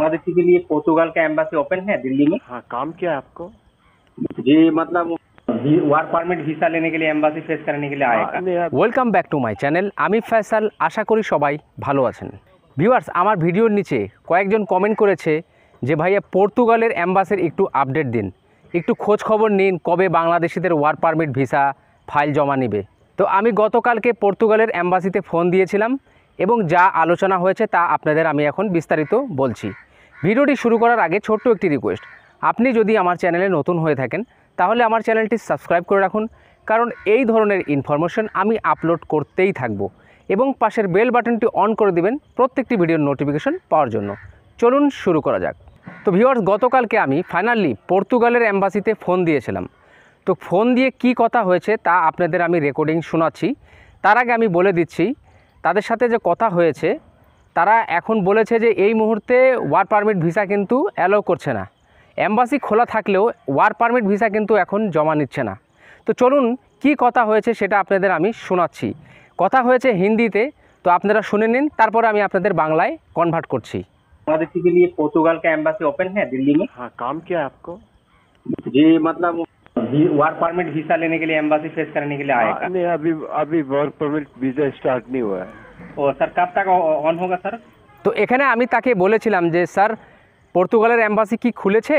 बांग्लादेशी के लिए पोर्तुगाल का एम्बेसी ओपन है दिल्ली में हाँ काम क्या है आपको जी मतलब আমি ফয়সাল আশা করি সবাই ভালো আছেন ভিউয়ার্স আমার ভিডিওর নিচে কয়েকজন কমেন্ট করেছে যে ভাইয়া পর্তুগালের অ্যাম্বাসির একটু আপডেট দিন একটু খোঁজ খবর নিন কবে বাংলাদেশিদের ওয়ার্ক পারমিট ভিসা ফাইল জমা নিবে তো আমি গতকালকে পর্তুগালের অ্যাম্বাসিতে ফোন দিয়েছিলাম এবং যা আলোচনা হয়েছে তা আপনাদের আমি এখন বিস্তারিত বলছি ভিডিওটি শুরু করার আগে ছোট্ট একটি রিকোয়েস্ট আপনি যদি আমার চ্যানেলে নতুন হয়ে থাকেন তাহলে আমার চ্যানেলটি সাবস্ক্রাইব করে রাখুন কারণ এই ধরনের ইনফরমেশন আমি আপলোড করতেই থাকব এবং পাশের বেল বাটনটি অন করে দিবেন প্রত্যেকটি ভিডিওর নোটিফিকেশন পাওয়ার জন্য চলুন শুরু করা যাক তো ভিওয়ার্স গতকালকে আমি ফাইনালি পর্তুগালের অ্যাম্বাসিতে ফোন দিয়েছিলাম তো ফোন দিয়ে কি কথা হয়েছে তা আপনাদের আমি রেকর্ডিং শোনাচ্ছি তার আগে আমি বলে দিচ্ছি তাদের সাথে যে কথা হয়েছে তারা এখন বলেছে যে এই মুহূর্তে ওয়ার পারমিট ভিসা কিন্তু অ্যালাউ করছে না অ্যাম্বাসি খোলা থাকলেও ওয়ার পারমিট ভিসা কিন্তু এখন জমা নিচ্ছে না তো চলুন কি কথা হয়েছে সেটা আপনাদের আমি শোনাচ্ছি কথা হয়েছে হিন্দিতে তো আপনারা শুনে নিন তারপরে আমি আপনাদের বাংলায় কনভার্ট করছি আমাদের থেকে নিয়ে पोर्तुगाल का एम्बेसी ओपन है दिल्ली में हाँ काम वर्क परमिट वीजा लेने के लिए एम्बासी फेस करने के लिए आएगा नहीं अभी अभी वर्क परमिट वीजा स्टार्ट नहीं हुआ है ও স্যার কব তক অন হোগা স্যার তো এখানে আমি তাকে বলেছিলাম যে স্যার পর্তুগালের অ্যাম্বাসি কি খুলেছে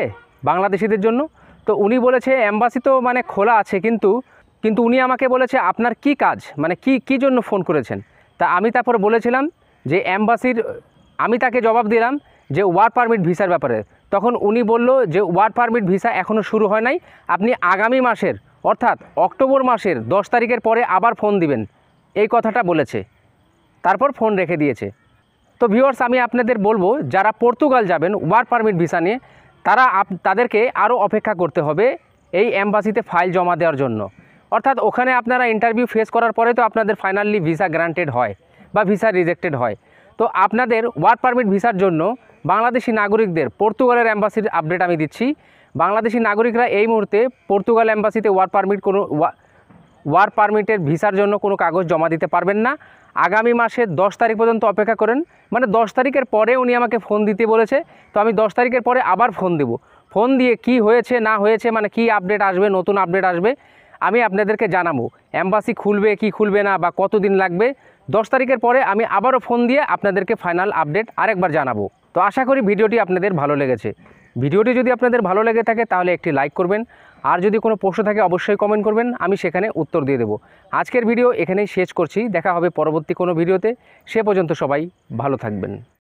বাংলাদেশিদের জন্য তো উনি বলেছে অ্যাম্বাসি তো মানে খোলা আছে কিন্তু কিন্তু উনি আমাকে বলেছে আপনার কি কাজ মানে কি কি জন্য ফোন করেছেন তা আমি তারপর বলেছিলাম যে অ্যাম্বাসির আমি তাকে জবাব দিলাম যে ওয়ার পারমিট ভিসার ব্যাপারে তখন উনি বলল যে ওয়ার পারমিট ভিসা এখনও শুরু হয় নাই আপনি আগামী মাসের অর্থাৎ অক্টোবর মাসের দশ তারিখের পরে আবার ফোন দিবেন এই কথাটা বলেছে তারপর ফোন রেখে দিয়েছে তো ভিউয়ার্স আমি আপনাদের বলবো যারা পর্তুগাল যাবেন ওয়ার পারমিট ভিসা নিয়ে তারা তাদেরকে আরও অপেক্ষা করতে হবে এই অ্যাম্বাসিতে ফাইল জমা দেওয়ার জন্য অর্থাৎ ওখানে আপনারা ইন্টারভিউ ফেস করার পরে তো আপনাদের ফাইনালি ভিসা গ্রান্টেড হয় বা ভিসা রিজেক্টেড হয় তো আপনাদের ওয়ার্ক পারমিট ভিসার জন্য বাংলাদেশি নাগরিকদের পর্তুগালের অ্যাম্বাসির আপডেট আমি দিচ্ছি বাংলাদেশি নাগরিকরা এই মুহূর্তে পর্তুগাল অ্যাম্বাসিতে ওয়ার পারমিট কোনো ওয়ার পারমিটের ভিসার জন্য কোনো কাগজ জমা দিতে পারবেন না আগামী মাসের দশ তারিখ পর্যন্ত অপেক্ষা করেন মানে দশ তারিখের পরে উনি আমাকে ফোন দিতে বলেছে তো আমি দশ তারিখের পরে আবার ফোন দেব ফোন দিয়ে কি হয়েছে না হয়েছে মানে কি আপডেট আসবে নতুন আপডেট আসবে আমি আপনাদেরকে জানাবো অ্যাম্বাসি খুলবে কি খুলবে না বা কতদিন লাগবে দশ তারিখের পরে আমি আবারও ফোন দিয়ে আপনাদেরকে ফাইনাল আপডেট আরেকবার জানাবো তো আশা করি ভিডিওটি আপনাদের ভালো লেগেছে ভিডিওটি যদি আপনাদের ভালো লেগে থাকে তাহলে একটি লাইক করবেন আর যদি কোনো প্রশ্ন থাকে অবশ্যই কমেন্ট করবেন আমি সেখানে উত্তর দিয়ে দেব আজকের ভিডিও এখানেই শেষ করছি দেখা হবে পরবর্তী কোনো ভিডিওতে সে পর্যন্ত সবাই ভালো থাকবেন